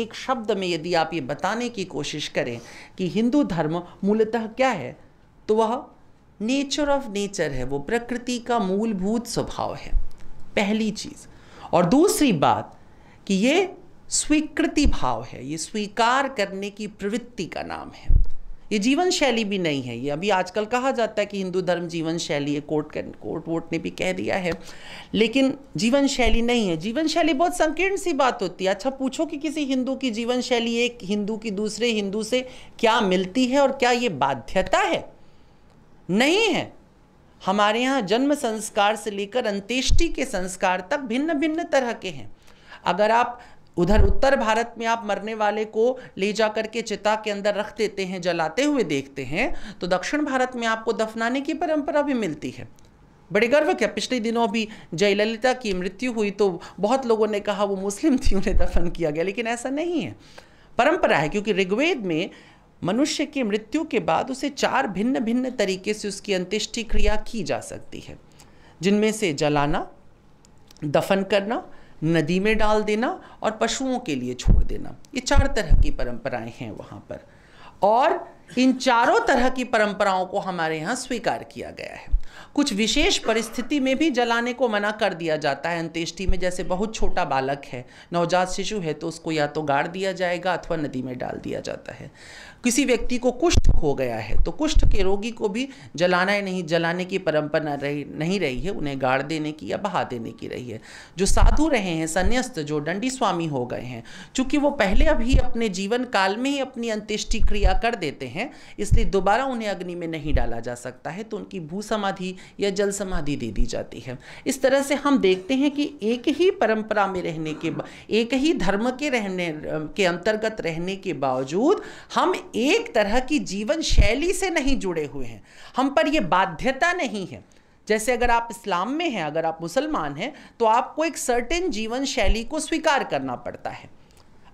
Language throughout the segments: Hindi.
एक शब्द में यदि आप ये बताने की कोशिश करें कि हिंदू धर्म मूलतः क्या है तो वह नेचर ऑफ नेचर है वो प्रकृति का मूलभूत स्वभाव है पहली चीज़ और दूसरी बात कि ये स्वीकृति भाव है ये स्वीकार करने की प्रवृत्ति का नाम है ये जीवन शैली भी नहीं है ये अभी आजकल कहा जाता है कि हिंदू धर्म जीवन शैली है कोर्ट कोर्ट वोट ने भी कह दिया है लेकिन जीवन शैली नहीं है जीवन शैली बहुत संकीर्ण सी बात होती है अच्छा पूछो कि किसी हिंदू की जीवन शैली एक हिंदू की दूसरे हिंदू से क्या मिलती है और क्या ये बाध्यता है नहीं है हमारे यहाँ जन्म संस्कार से लेकर अंत्येष्टि के संस्कार तक भिन्न भिन्न तरह के हैं अगर आप उधर उत्तर भारत में आप मरने वाले को ले जा करके चिता के अंदर रख देते हैं जलाते हुए देखते हैं तो दक्षिण भारत में आपको दफनाने की परंपरा भी मिलती है बड़े गर्व क्या पिछले दिनों भी जयललिता की मृत्यु हुई तो बहुत लोगों ने कहा वो मुस्लिम थी उन्हें दफन किया गया लेकिन ऐसा नहीं है परंपरा है क्योंकि ऋग्वेद में मनुष्य की मृत्यु के बाद उसे चार भिन्न भिन्न तरीके से उसकी अंत्येष्टि क्रिया की जा सकती है जिनमें से जलाना दफन करना नदी में डाल देना और पशुओं के लिए छोड़ देना ये चार तरह की परंपराएं हैं वहाँ पर और इन चारों तरह की परंपराओं को हमारे यहाँ स्वीकार किया गया है कुछ विशेष परिस्थिति में भी जलाने को मना कर दिया जाता है अंत्येष्टि में जैसे बहुत छोटा बालक है नवजात शिशु है तो उसको या तो गाड़ दिया जाएगा अथवा नदी में डाल दिया जाता है किसी व्यक्ति को कुष्ठ हो गया है तो कुष्ठ के रोगी को भी जलाना ही नहीं जलाने की परंपरा रही नहीं रही है उन्हें गाड़ देने की या बहा देने की रही है जो साधु रहे हैं संन्यास्त जो दंडी स्वामी हो गए हैं चूँकि वो पहले अभी अपने जीवन काल में ही अपनी अंत्येष्टि क्रिया कर देते हैं हैं इसलिए दोबारा उन्हें अग्नि में नहीं डाला जा सकता है तो उनकी भू समाधि या जल समाधि दे दी जाती है इस तरह से हम देखते हैं कि एक ही परंपरा में रहने के एक ही धर्म के रहने के अंतर्गत रहने के बावजूद हम एक तरह की जीवन शैली से नहीं जुड़े हुए हैं हम पर यह बाध्यता नहीं है जैसे अगर आप इस्लाम में हैं अगर आप मुसलमान हैं तो आपको एक सर्टेन जीवन शैली को स्वीकार करना पड़ता है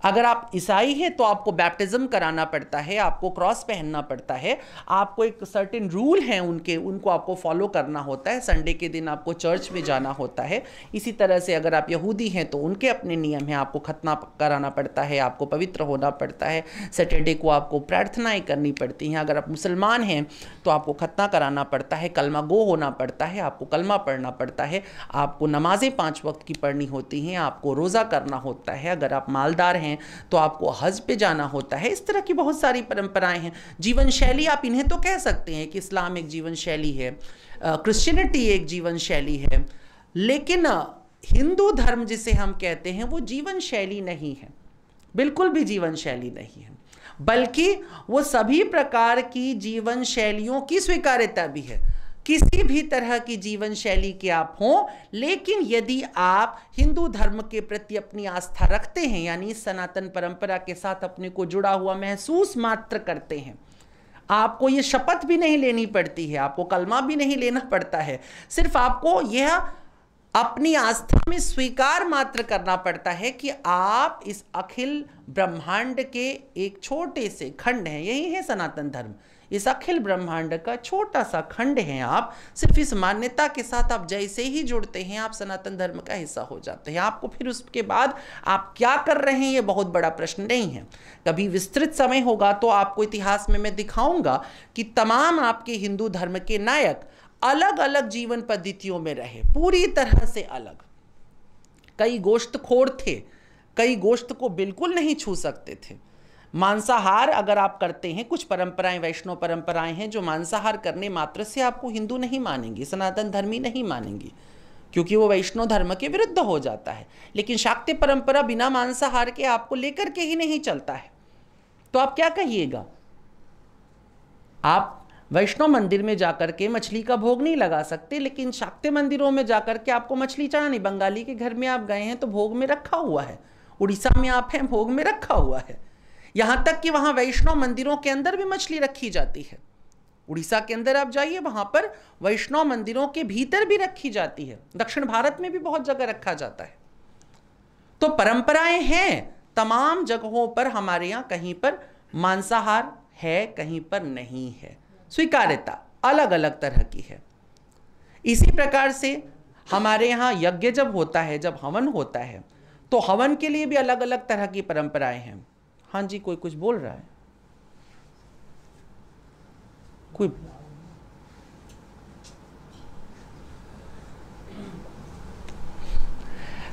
अगर आप ईसाई हैं तो आपको बैप्टिज्म कराना पड़ता है आपको क्रॉस पहनना पड़ता है आपको एक सर्टेन रूल हैं उनके उनको आपको फॉलो करना होता है संडे के दिन आपको चर्च में जाना होता है इसी तरह से अगर आप यहूदी हैं तो उनके अपने नियम हैं आपको खतना कराना पड़ता है आपको पवित्र होना पड़ता है सैटरडे को आपको प्रार्थनाएँ करनी पड़ती हैं अगर आप मुसलमान हैं तो आपको खतना कराना पड़ता है कलमा गो होना पड़ता है आपको कलमा पढ़ना पड़ता है आपको नमाज़ें पाँच वक्त की पढ़नी होती हैं आपको रोज़ा करना होता है अगर आप मालदार हैं हैं तो आपको हज पे जाना होता है इस तरह की बहुत सारी परंपराएं हैं जीवन शैली आप इन्हें तो कह सकते हैं कि इस्लाम एक जीवन शैली है क्रिश्चियनिटी एक जीवन शैली है लेकिन हिंदू धर्म जिसे हम कहते हैं वो जीवन शैली नहीं है बिल्कुल भी जीवन शैली नहीं है बल्कि वो सभी प्रकार की जीवन शैलियों की स्वीकार्यता भी है किसी भी तरह की जीवन शैली के आप हों लेकिन यदि आप हिंदू धर्म के प्रति अपनी आस्था रखते हैं यानी सनातन परंपरा के साथ अपने को जुड़ा हुआ महसूस मात्र करते हैं आपको ये शपथ भी नहीं लेनी पड़ती है आपको कलमा भी नहीं लेना पड़ता है सिर्फ आपको यह अपनी आस्था में स्वीकार मात्र करना पड़ता है कि आप इस अखिल ब्रह्मांड के एक छोटे से खंड हैं यही है सनातन धर्म इस अखिल ब्रह्मांड का छोटा सा खंड हैं आप सिर्फ इस मान्यता के साथ आप जैसे ही जुड़ते हैं आप सनातन धर्म का हिस्सा हो जाते हैं आपको फिर उसके बाद आप क्या कर रहे हैं ये बहुत बड़ा प्रश्न नहीं है कभी विस्तृत समय होगा तो आपको इतिहास में मैं दिखाऊंगा कि तमाम आपके हिंदू धर्म के नायक अलग अलग जीवन पद्धतियों में रहे पूरी तरह से अलग कई गोश्तखोर थे कई गोश्त को बिल्कुल नहीं छू सकते थे मांसाहार अगर आप करते हैं कुछ परंपराएं वैष्णव परंपराएं हैं जो मांसाहार करने मात्र से आपको हिंदू नहीं मानेंगे सनातन धर्मी नहीं मानेंगे क्योंकि वो वैष्णव धर्म के विरुद्ध हो जाता है लेकिन शाक्त्य परंपरा बिना मांसाहार के आपको लेकर के ही नहीं चलता है तो आप क्या कहिएगा आप वैष्णव मंदिर में जाकर के मछली का भोग नहीं लगा सकते लेकिन शाक्त्य मंदिरों में जाकर के आपको मछली नहीं बंगाली के घर में आप गए हैं तो भोग में रखा हुआ है उड़ीसा में आप हैं भोग में रखा हुआ है यहाँ तक कि वहाँ वैष्णव मंदिरों के अंदर भी मछली रखी जाती है उड़ीसा के अंदर आप जाइए वहाँ पर वैष्णव मंदिरों के भीतर भी रखी जाती है दक्षिण भारत में भी बहुत जगह रखा जाता है तो परंपराएं हैं तमाम जगहों पर हमारे यहाँ कहीं पर मांसाहार है कहीं पर नहीं है स्वीकार्यता अलग अलग तरह की है इसी प्रकार से हमारे यहाँ यज्ञ जब होता है जब हवन होता है तो हवन के लिए भी अलग अलग तरह की परंपराएं हैं हाँ जी कोई कुछ बोल रहा है कोई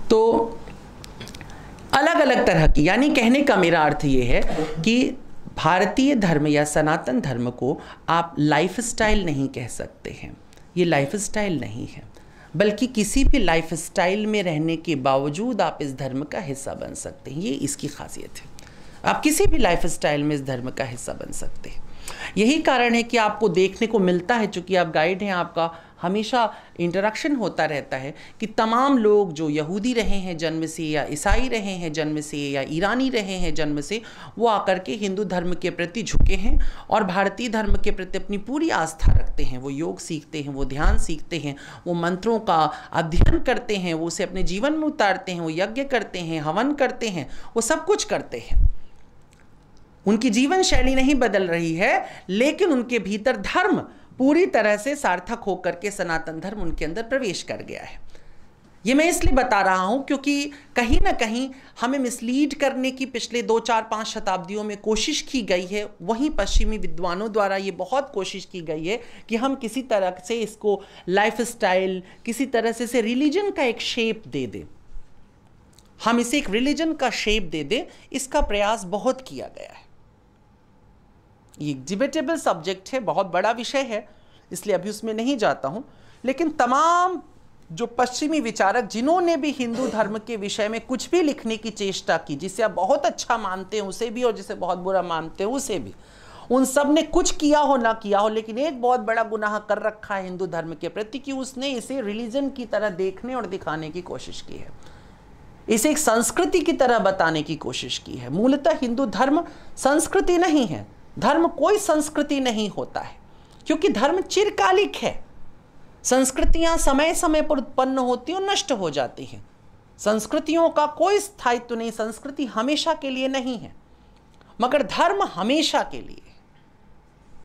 तो अलग अलग तरह की यानी कहने का मेरा अर्थ ये है कि भारतीय धर्म या सनातन धर्म को आप लाइफ स्टाइल नहीं कह सकते हैं ये लाइफ स्टाइल नहीं है बल्कि किसी भी लाइफ स्टाइल में रहने के बावजूद आप इस धर्म का हिस्सा बन सकते हैं ये इसकी खासियत है आप किसी भी लाइफ स्टाइल में इस धर्म का हिस्सा बन सकते हैं यही कारण है कि आपको देखने को मिलता है चूँकि आप गाइड हैं आपका हमेशा इंटरेक्शन होता रहता है कि तमाम लोग जो यहूदी रहे हैं जन्म से या ईसाई रहे हैं जन्म से या ईरानी रहे हैं जन्म से वो आकर के हिंदू धर्म के प्रति झुके हैं और भारतीय धर्म के प्रति अपनी पूरी आस्था रखते हैं वो योग सीखते हैं वो ध्यान सीखते हैं वो मंत्रों का अध्ययन करते हैं वो उसे अपने जीवन में उतारते हैं वो यज्ञ करते हैं हवन करते हैं वो सब कुछ करते हैं उनकी जीवन शैली नहीं बदल रही है लेकिन उनके भीतर धर्म पूरी तरह से सार्थक होकर के सनातन धर्म उनके अंदर प्रवेश कर गया है ये मैं इसलिए बता रहा हूँ क्योंकि कहीं ना कहीं हमें मिसलीड करने की पिछले दो चार पाँच शताब्दियों में कोशिश की गई है वहीं पश्चिमी विद्वानों द्वारा ये बहुत कोशिश की गई है कि हम किसी तरह से इसको लाइफ स्टाइल किसी तरह से इसे रिलीजन का एक शेप दे दें हम इसे एक रिलीजन का शेप दे दें इसका प्रयास बहुत किया गया है ये एग्जिबिटेबल सब्जेक्ट है बहुत बड़ा विषय है इसलिए अभी उसमें नहीं जाता हूँ लेकिन तमाम जो पश्चिमी विचारक जिन्होंने भी हिंदू धर्म के विषय में कुछ भी लिखने की चेष्टा की जिसे आप बहुत अच्छा मानते हैं उसे भी और जिसे बहुत बुरा मानते हैं उसे भी उन सब ने कुछ किया हो ना किया हो लेकिन एक बहुत बड़ा गुनाह कर रखा है हिंदू धर्म के प्रति कि उसने इसे रिलीजन की तरह देखने और दिखाने की कोशिश की है इसे एक संस्कृति की तरह बताने की कोशिश की है मूलतः हिंदू धर्म संस्कृति नहीं है धर्म कोई संस्कृति नहीं होता है क्योंकि धर्म चिरकालिक है संस्कृतियां समय समय पर उत्पन्न होती और नष्ट हो जाती हैं संस्कृतियों का कोई स्थायित्व नहीं संस्कृति हमेशा के लिए नहीं है मगर धर्म हमेशा के लिए